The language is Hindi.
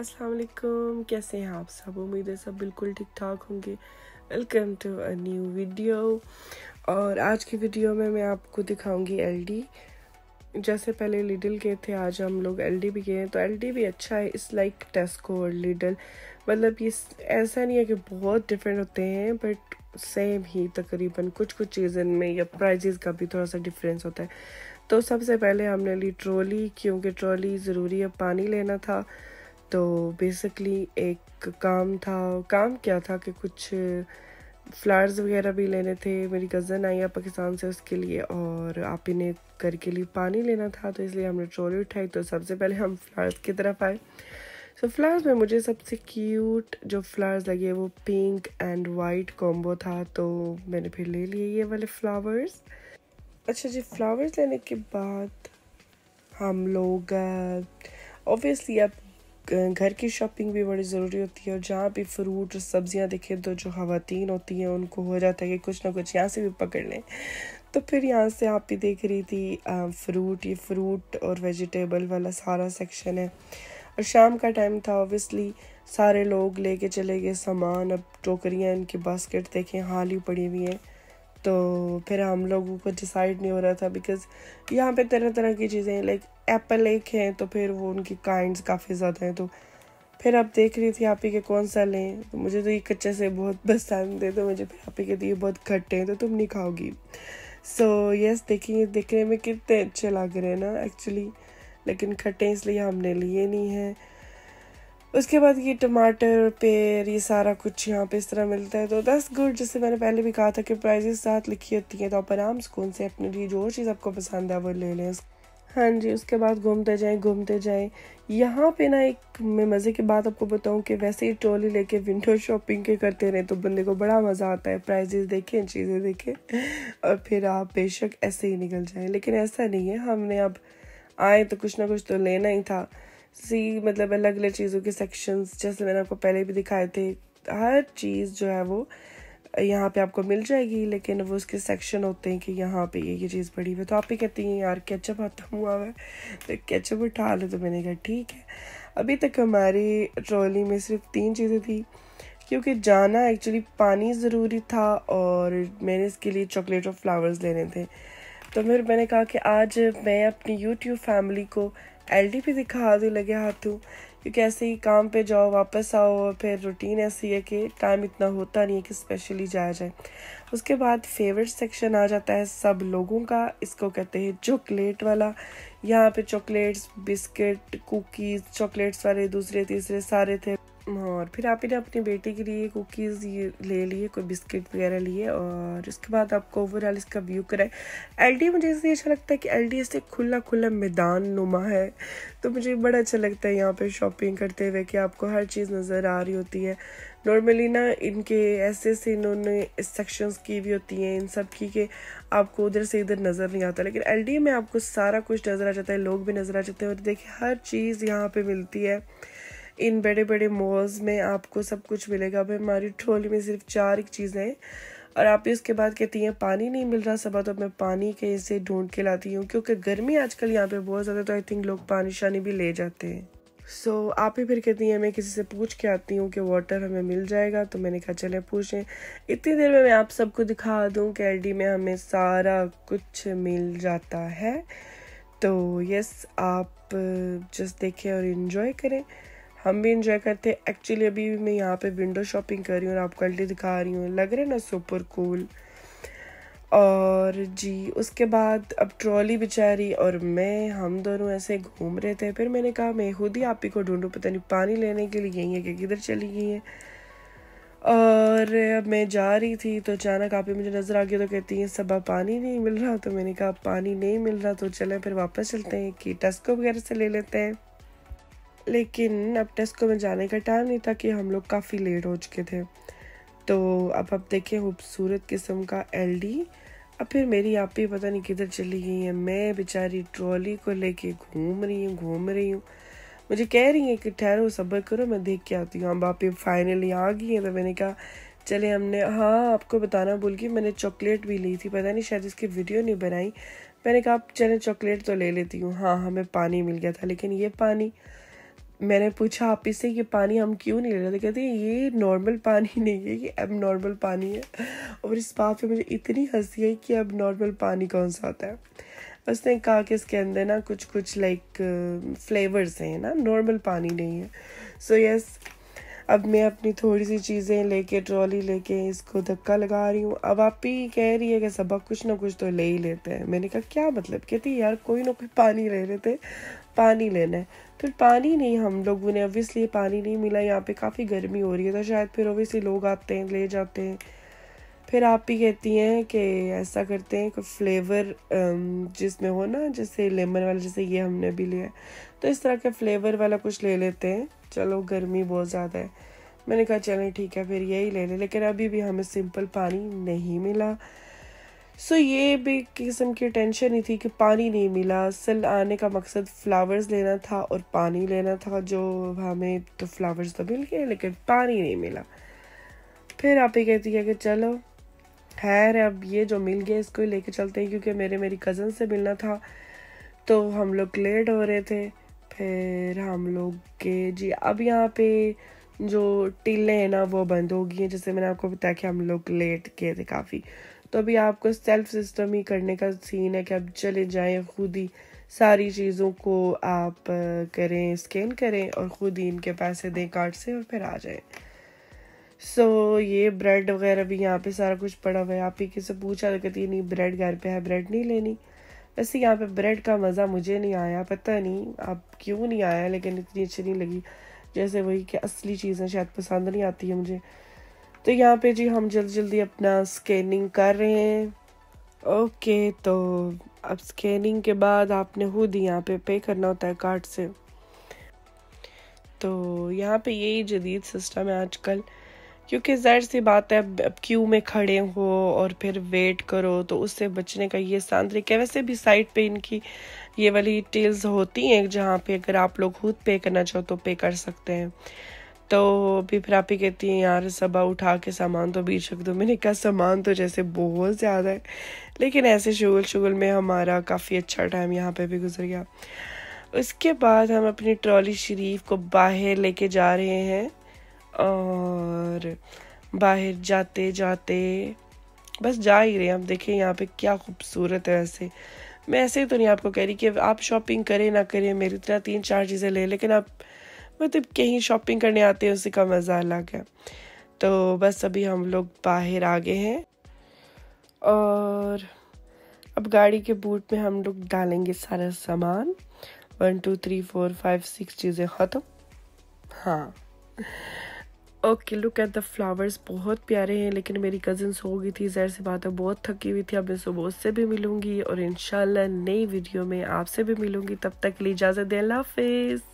अस्सलाम वालेकुम कैसे हैं आप सब उम्मीद है सब बिल्कुल ठीक ठाक होंगे welcome to a new video और आज की वीडियो में मैं आपको दिखाऊंगी एलडी जैसे पहले लिडल गए थे आज हम लोग एलडी भी गए हैं तो एलडी भी अच्छा है इस लाइक टेस्को और लिडल मतलब ये ऐसा नहीं है कि बहुत डिफरेंट होते हैं बट सेम ही तकरीबन कुछ कुछ चीज़ों में या प्राइजेस का भी थोड़ा सा डिफरेंस होता है तो सबसे पहले हमने ली ट्रॉली क्योंकि ट्रॉली ज़रूरी है पानी लेना था तो बेसिकली एक काम था काम क्या था कि कुछ फ्लावर्स वगैरह भी लेने थे मेरी कज़न आई है पाकिस्तान से उसके लिए और आप इन्हें घर के लिए पानी लेना था तो इसलिए हमने ट्रॉली उठाई तो सबसे पहले हम फ्लावर्स की तरफ आए सो so, फ्लावर्स में मुझे सबसे क्यूट जो फ्लावर्स लगे वो पिंक एंड वाइट कॉम्बो था तो मैंने फिर ले लिए ये वाले फ्लावर्स अच्छा जी फ्लावर्स लेने के बाद हम लोग ऑब्वियसली अब घर की शॉपिंग भी बड़ी ज़रूरी होती है और जहाँ भी फ्रूट और सब्ज़ियाँ दिखें तो जो खातन होती हैं उनको हो जाता है कि कुछ ना कुछ यहाँ से भी पकड़ लें तो फिर यहाँ से आप ही देख रही थी फ्रूट ये फ्रूट और वेजिटेबल वाला सारा सेक्शन है और शाम का टाइम था ओबियसली सारे लोग लेके चले गए सामान अब टोकरियाँ इनकी बास्केट देखें हाल ही पड़ी हुई हैं तो फिर हम लोगों को डिसाइड नहीं हो रहा था बिकॉज यहाँ पे तरह तरह की चीज़ें हैं लाइक एप्पल एक हैं तो फिर वो उनकी काइंड काफ़ी ज़्यादा हैं तो फिर आप देख रही थी आप ही के कौन सा लें तो मुझे तो ये कच्चे से बहुत पसंद है तो मुझे फिर आप ही के दिए बहुत खट्टे हैं तो तुम नहीं खाओगी सो so, यस yes, देखिए देखने में कितने अच्छे लग रहे हैं ना एक्चुअली लेकिन खट्टे इसलिए हमने लिए नहीं हैं उसके बाद ये टमाटर पेड़ ये सारा कुछ यहाँ पे इस तरह मिलता है तो दस गुड जैसे मैंने पहले भी कहा था कि प्राइजेस साथ लिखी होती हैं तो आप आराम सुकून से अपने लिए जो चीज़ आपको पसंद है वो ले लें हाँ जी उसके बाद घूमते जाएं घूमते जाएं यहाँ पे ना एक मैं मज़े की बात आपको बताऊँ कि वैसे ही ट्रॉली लेके विंडो शॉपिंग के करते रहें तो बंदे को बड़ा मज़ा आता है प्राइजेस देखें चीज़ें देखें और फिर आप बेशक ऐसे ही निकल जाएं लेकिन ऐसा नहीं है हमने अब आए तो कुछ ना कुछ तो लेना ही था सी मतलब अलग अलग चीज़ों के सेक्शंस जैसे मैंने आपको पहले भी दिखाए थे हर चीज़ जो है वो यहाँ पे आपको मिल जाएगी लेकिन वो उसके सेक्शन होते हैं कि यहाँ पे ये ये चीज़ पड़ी हुई तो आप ही कहती हैं यार कैचअप खत्म हुआ हुआ है तो कैचअप उठा लो तो मैंने कहा ठीक है अभी तक हमारी ट्रॉली में सिर्फ तीन चीज़ें थी क्योंकि जाना एक्चुअली पानी ज़रूरी था और मैंने इसके लिए चॉकलेट और फ्लावर्स लेने थे तो फिर मैंने कहा कि आज मैं अपनी यूट्यूब फैमिली को एल डी पी दिखा हाथों लगे हाथों क्योंकि ऐसे ही काम पे जाओ वापस आओ और फिर रूटीन ऐसी है कि टाइम इतना होता नहीं है कि स्पेशली जाया जाए उसके बाद फेवरेट सेक्शन आ जाता है सब लोगों का इसको कहते हैं चॉकलेट वाला यहाँ पे चॉकलेट्स बिस्किट कुकीज़ चॉकलेट्स वाले दूसरे तीसरे सारे थे और फिर आप इन्हें अपनी बेटी के लिए कुकीज़ ये ले लिए कोई बिस्किट वगैरह लिए और उसके बाद आपको ओवरऑल इसका व्यू कराए एल मुझे इसलिए अच्छा लगता है कि एल डी से खुला खुला मैदान नुमा है तो मुझे बड़ा अच्छा लगता है यहाँ पे शॉपिंग करते हुए कि आपको हर चीज़ नज़र आ रही होती है नॉर्मली ना इनके ऐसे ऐसे इन्होंने सेक्शंस की भी होती हैं इन सब की कि आपको उधर से इधर नज़र नहीं आता लेकिन एल में आपको सारा कुछ नज़र आ जाता है लोग भी नज़र आ जाते हैं और देखिए हर चीज़ यहाँ पर मिलती है इन बड़े बड़े मॉल्स में आपको सब कुछ मिलेगा भाई हमारी ट्रॉली में सिर्फ चार एक चीज़ें और आप उसके बाद कहती हैं पानी नहीं मिल रहा सबा तो मैं पानी के से ढूंढ के लाती हूँ क्योंकि गर्मी आजकल यहाँ पे बहुत ज़्यादा तो आई थिंक लोग पानी शानी भी ले जाते हैं सो so, आप ही फिर कहती हैं मैं किसी से पूछ के आती हूँ कि वाटर हमें मिल जाएगा तो मैंने कहा चले पूछें इतनी देर में मैं आप सबको दिखा दूँ कि एल में हमें सारा कुछ मिल जाता है तो यस आप जस्ट uh, देखें और इन्जॉय करें हम भी इंजॉय करते हैं एक्चुअली अभी मैं यहाँ पे विंडो शॉपिंग कर रही हूँ और आपको अल्टी दिखा रही हूँ लग रहा है ना सुपर कूल और जी उसके बाद अब ट्रॉली बेचारी और मैं हम दोनों ऐसे घूम रहे थे फिर मैंने कहा मैं खुद ही आप ही को ढूंढूँ पता नहीं पानी लेने के लिए यहीं है कि किधर चली गई है और अब मैं जा रही थी तो अचानक आप ही मुझे नज़र आ गया तो कहती हैं सबा पानी नहीं मिल रहा तो मैंने कहा पानी नहीं मिल रहा तो चलें फिर वापस चलते हैं कि टस्को वगैरह से ले लेते हैं लेकिन अब टेस्को में जाने का टाइम नहीं था कि हम लोग काफ़ी लेट हो चुके थे तो अब अब देखिए खूबसूरत किस्म का एलडी अब फिर मेरी आप ही पता नहीं किधर चली गई है मैं बेचारी ट्रॉली को लेके घूम रही हूँ घूम रही हूँ मुझे कह रही है कि ठहरो सब्र करो मैं देख के आती हूँ अब आप ही फाइनली आ गई हैं तो मैंने कहा चले हमने हाँ आपको बताना भूल गई मैंने चॉकलेट भी ली थी पता नहीं शायद इसकी वीडियो नहीं बनाई मैंने कहा आप चले चॉकलेट तो ले लेती हूँ हाँ हमें पानी मिल गया था लेकिन ये पानी मैंने पूछा आप इसे कि पानी हम क्यों नहीं ले रहे तो कहते हैं ये नॉर्मल पानी नहीं है ये अब नॉर्मल पानी है और इस बात पे मुझे इतनी हंसी आई कि अब नॉर्मल पानी कौन सा आता है उसने कहा कि इसके अंदर ना कुछ कुछ लाइक फ्लेवर्स हैं ना नॉर्मल पानी नहीं है सो so, यस yes, अब मैं अपनी थोड़ी सी चीज़ें लेके ट्रॉली लेके इसको धक्का लगा रही हूँ अब आप ही कह रही है कि सबक कुछ ना कुछ तो ले ही लेते हैं मैंने कहा क्या मतलब कहती यार कोई ना कोई पानी ले रहे थे पानी लेना है फिर पानी नहीं हम लोगों ने ऑब्वियसली पानी नहीं मिला यहाँ पे काफ़ी गर्मी हो रही है तो शायद फिर ओबियसली लोग आते हैं ले जाते हैं फिर आप ही कहती हैं कि ऐसा करते हैं कोई फ्लेवर um, जिसमें हो ना जैसे लेमन वाला जैसे ये हमने भी लिया है तो इस तरह के फ्लेवर वाला कुछ ले लेते हैं चलो गर्मी बहुत ज़्यादा है मैंने कहा चलें ठीक है फिर यही ले लें लेकिन अभी भी हमें सिंपल पानी नहीं मिला सो so, ये भी किस्म की टेंशन ही थी कि पानी नहीं मिला असल आने का मकसद फ्लावर्स लेना था और पानी लेना था जो हमें तो फ्लावर्स तो मिल गए लेकिन पानी नहीं मिला फिर आप ही कहती है कि चलो खैर अब ये जो मिल गए इसको ही लेके चलते हैं क्योंकि मेरे मेरी कज़न से मिलना था तो हम लोग लेट हो रहे थे फिर हम लोग के जी अब यहाँ पे जो टीले हैं ना वो बंद हो गई हैं जैसे मैंने आपको बताया कि हम लोग लेट गए थे काफ़ी तो अभी आपको सेल्फ सिस्टम ही करने का सीन है कि अब चले जाएँ खुद ही सारी चीज़ों को आप करें स्कैन करें और ख़ुद ही इनके पैसे दें कार्ड से और फिर आ जाएँ सो so, ये ब्रेड वगैरह भी यहाँ पे सारा कुछ पड़ा हुआ है आप ही किसी पूछा तो कहती नहीं ब्रेड घर पे है ब्रेड नहीं लेनी वैसे यहाँ पे ब्रेड का मज़ा मुझे नहीं आया पता नहीं आप क्यों नहीं आया लेकिन इतनी अच्छी नहीं लगी जैसे वही कि असली चीज़ें शायद पसंद नहीं आती है मुझे तो यहाँ पे जी हम जल्दी जल्दी अपना स्कैनिंग कर रहे हैं ओके तो अब स्कैनिंग के बाद आपने खुद ही यहाँ पे पे करना होता है कार्ड से तो यहाँ पे यही जदीद सिस्टम है आजकल क्योंकि जहर सी बात है क्यू में खड़े हो और फिर वेट करो तो उससे बचने का ये आसान तरीका है वैसे भी साइड पे इनकी ये वाली टेल्स होती हैं जहाँ पे अगर आप लोग खुद पे करना चाहो तो पे कर सकते हैं तो भी फिर आप ही कहती हैं यार सब उठा के सामान तो बीच रख दो मैंने कहा सामान तो जैसे बहुत ज़्यादा है लेकिन ऐसे शुगल शुगल में हमारा काफ़ी अच्छा टाइम यहाँ पर भी गुजर गया उसके बाद हम अपनी ट्रॉली शरीफ को बाहर लेके जा रहे हैं और बाहर जाते जाते बस जा ही रहे आप देखें यहाँ पे क्या खूबसूरत है ऐसे मैं ऐसे ही तो नहीं आपको कह रही कि आप शॉपिंग करें ना करें मेरी तरह तीन चार चीज़ें ले लेकिन आप मतलब कहीं शॉपिंग करने आते हैं उसी का मज़ा अलग है तो बस अभी हम लोग बाहर आ गए हैं और अब गाड़ी के बूट में हम लोग डालेंगे सारा सामान one two three four five six चीज़ें ख़त्म हाँ okay look at the flowers बहुत प्यारे हैं लेकिन मेरी कज़न सो गई थी जहर से बात है बहुत थकी हुई थी अब मैं सुबह उससे भी मिलूंगी और इन नई वीडियो में आपसे भी मिलूंगी तब तक के इजाज़त अल्लाह हाफिज़